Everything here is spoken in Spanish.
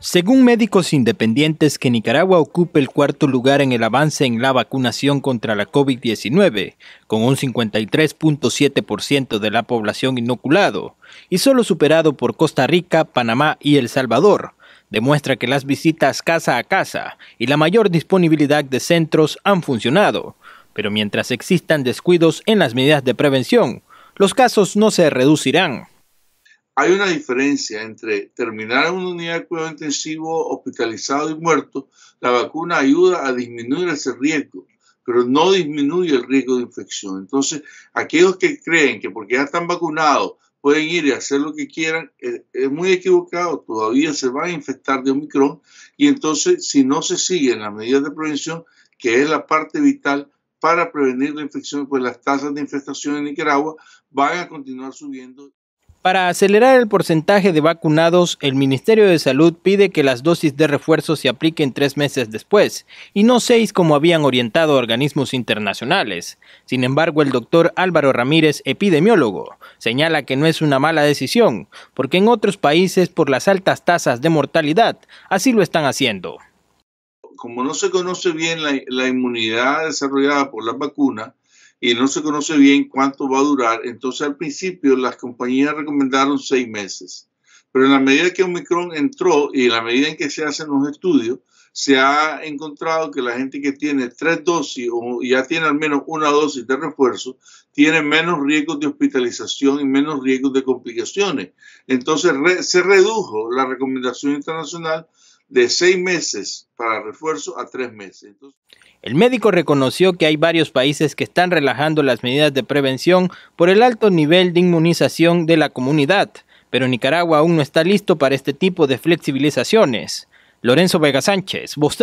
Según médicos independientes, que Nicaragua ocupe el cuarto lugar en el avance en la vacunación contra la COVID-19, con un 53.7% de la población inoculado, y solo superado por Costa Rica, Panamá y El Salvador, demuestra que las visitas casa a casa y la mayor disponibilidad de centros han funcionado. Pero mientras existan descuidos en las medidas de prevención, los casos no se reducirán hay una diferencia entre terminar en una unidad de cuidado intensivo hospitalizado y muerto. La vacuna ayuda a disminuir ese riesgo, pero no disminuye el riesgo de infección. Entonces, aquellos que creen que porque ya están vacunados pueden ir y hacer lo que quieran, eh, es, muy equivocado. Todavía se van a infectar de Omicron y entonces, si no se siguen las medidas de prevención, que es la parte vital para prevenir la infección, pues las tasas de infestación en Nicaragua van a continuar subiendo. Para acelerar el porcentaje de vacunados, el Ministerio de Salud pide que las dosis de refuerzo se apliquen tres meses después, y no seis como habían orientado organismos internacionales. Sin embargo, el doctor Álvaro Ramírez, epidemiólogo, señala que no es una mala decisión, porque en otros países, por las altas tasas de mortalidad, así lo están haciendo. Como no se conoce bien la, inmunidad desarrollada por la vacuna y no se conoce bien cuánto va a durar. Entonces al principio las compañías recomendaron seis meses, pero en la medida que Omicron entró y en la medida en que se hacen los estudios, se ha encontrado que la gente que tiene tres dosis o ya tiene al menos una dosis de refuerzo, tiene menos riesgos de hospitalización y menos riesgos de complicaciones. Entonces se redujo la recomendación internacional de seis meses para refuerzo a tres meses. el médico reconoció que hay varios países que están relajando las medidas de prevención por el alto nivel de inmunización de la comunidad, pero Nicaragua aún no está listo para este tipo de flexibilizaciones. Lorenzo Vega Sánchez, vos